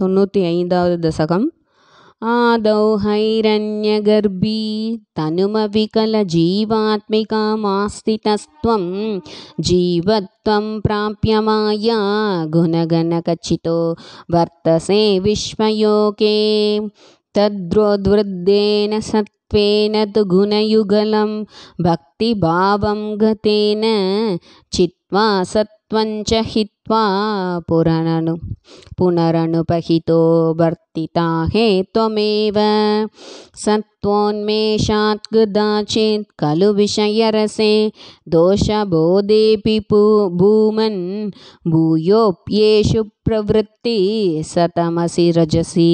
तन्नूति ऐन्दशकम् आदौ हैरण्यगर्भी तनुमविकलजीवात्मिकामास्तितस्त्वं जीवत्वं प्राप्य माया गुणगणकचितो वर्तसे विश्वयोगे तद्रोद्वृद्धेन सत्त्वेन तु गुणयुगलं भक्तिभावं गतेन चित्वा सत् त्वञ्च हित्वा पुरननु पुनरनुपहितो वर्तिताहे त्वमेव सत्त्वोन्मेषात् कदाचित् खलु विषयरसे दोषबोधेऽपि पू भूमन् भूयोऽप्येषु प्रवृत्ति सतमसि रजसि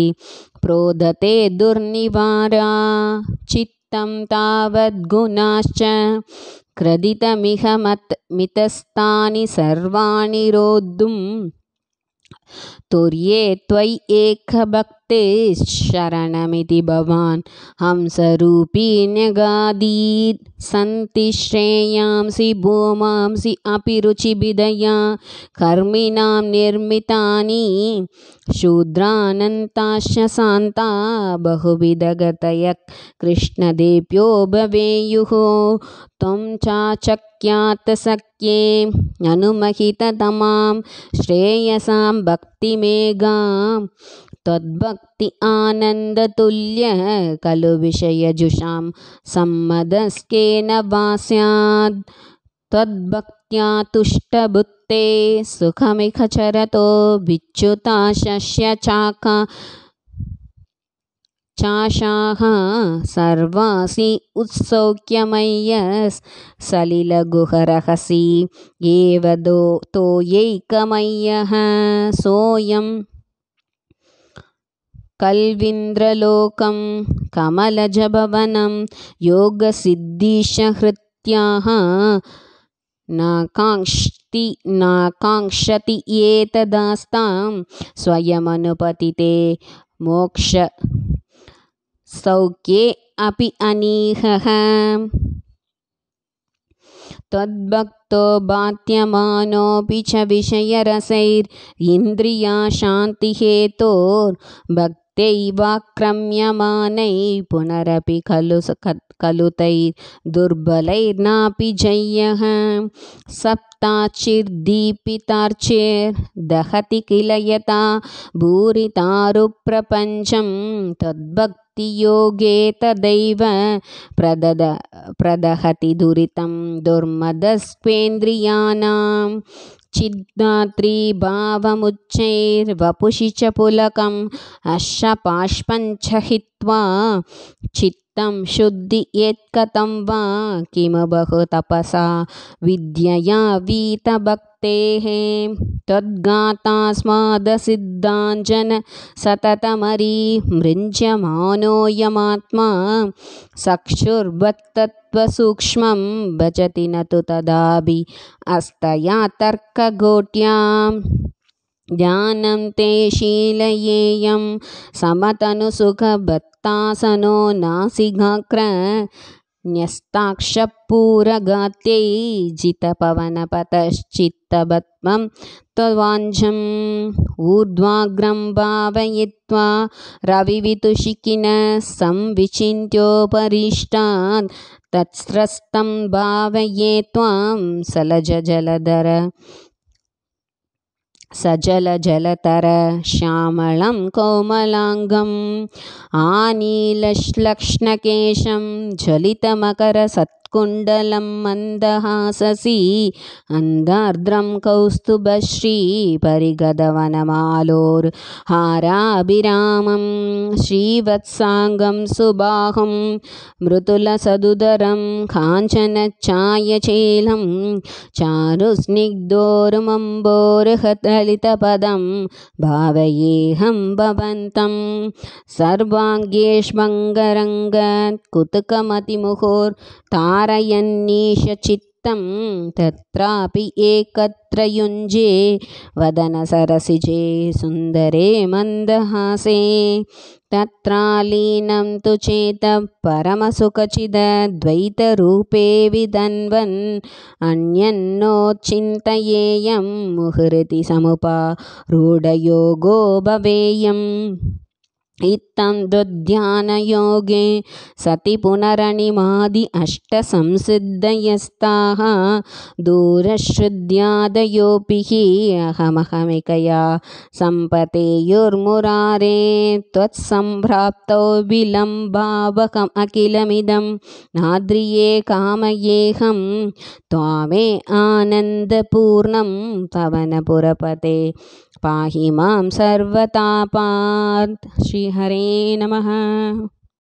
प्रोदते दुर्निवारा चित् निमित्तं तावद्गुणाश्च क्रदितमिह मत् मितस्तानि सर्वाणि रोद्धुं तुर्ये त्वय्येकभक् ते शरणमिति भवान् हंसरूपिण्य गादीत् सन्ति श्रेयांसि भूमांसि अपि रुचिभिदया कर्मिणां निर्मितानि शूद्रानन्ताश्च शान्ता बहुविधगतय कृष्णदेव्यो भवेयुः त्वं चाचक्यात्सख्ये अनुमहिततमां श्रेयसां भक्तिमेघां तद्भक्ति आनंद तुल्य कलु विषय जुषा सम्मदस्केन वास्याद् तद्भक्त्या त्वद्भक्त्या तुष्टबुत्ते सुखमिख चरतो विच्युताशस्य चाका चाषाः सर्वासि उत्सौख्यमय्यसलिलगुहरहसि एव दो तोयैकमय्यः सोऽयम् कल्विन्द्रलोकं कमलजभवनं योगसिद्धिशहृत्याः नाकाङ्क्षति नाकाङ्क्षति ये स्वयमनुपतिते मोक्ष सौख्ये अपि अनीहः त्वद्भक्तो बाध्यमानोऽपि च विषयरसैरिन्द्रिया शान्तिहेतोर्भक्ति तैवाक्रम्यमानैः पुनरपि खलु खलु तैर्दुर्बलैर्नापि जय्यः सप्ताचिर्दीपितार्चिर्दहति किल यथा भूरितारुप्रपञ्चं तद्भक् भक्तियोगे तदैव प्रदद प्रदहति दुरितं दुर्मदस्वेन्द्रियाणां चिद्धात्रीभावमुच्चैर्वपुषि च पुलकम् अश्वपाष्पञ्च हित्वा चित् तं शुद्धि यत्कथं वा किमबह तपसा विद्यया वीतभक्तेः त्वद्गातास्मादसिद्धाञ्जन सततमरी मृञ्जमानोऽयमात्मा सक्षुर्वत्तत्त्वसूक्ष्मं भजति न तु तदापि अस्तया तर्कगोट्यां ज्ञानं ते शीलयेयं समतनुसुखभत्तासनो नासिघाक्र न्यस्ताक्षपूरगात्यै जितपवनपतश्चित्तपद्मं त्ववाञ्छम् ऊर्ध्वाग्रं भावयित्वा रवितुषिकिनः संविचिन्त्योपरिष्टात् तत्स्रस्तं भावये त्वां जलधर सजलजलतर श्यामलं कोमलाङ्गम् आनीलश्लक्ष्णकेशं ज्वलितमकरसत् त्कुण्डलं मन्दहाससि अन्धार्द्रं कौस्तुभश्री परिगदवनमालोर्हाराभिरामं श्रीवत्साङ्गं सुबाहुं मृतुलसदुदरं काञ्चनच्छायचेलं चारुस्निग्धोरुमम्बोरुहतलितपदं भावयेऽहं भवन्तं सर्वाङ्गेष्मङ्गरङ्गत्कुतुकमतिमुहुर्ता रयन्नष तत्रापि एकत्र युञ्जे वदनसरसिजे सुन्दरे मन्दहासे तत्रालीनं तु चेत् परमसुखचिदद्वैतरूपे विदन्वन् अन्यन्नो चिन्तयेयं समुपा रूढयोगो भवेयम् इत्थं दुध्यानयोगे सति पुनरणिमादि अष्टसंसिद्धयस्ताः दूरश्रुद्ध्यादयोऽपि हि अहमहमिकया सम्पतेयुर्मुरारे त्वत्सम्प्राप्तौ विलम्बावकम् अखिलमिदं नाद्रिये कामयेऽहं त्वामे आनन्दपूर्णं पवनपुरपते पाहि मां सर्वतापा श्री హరే నమ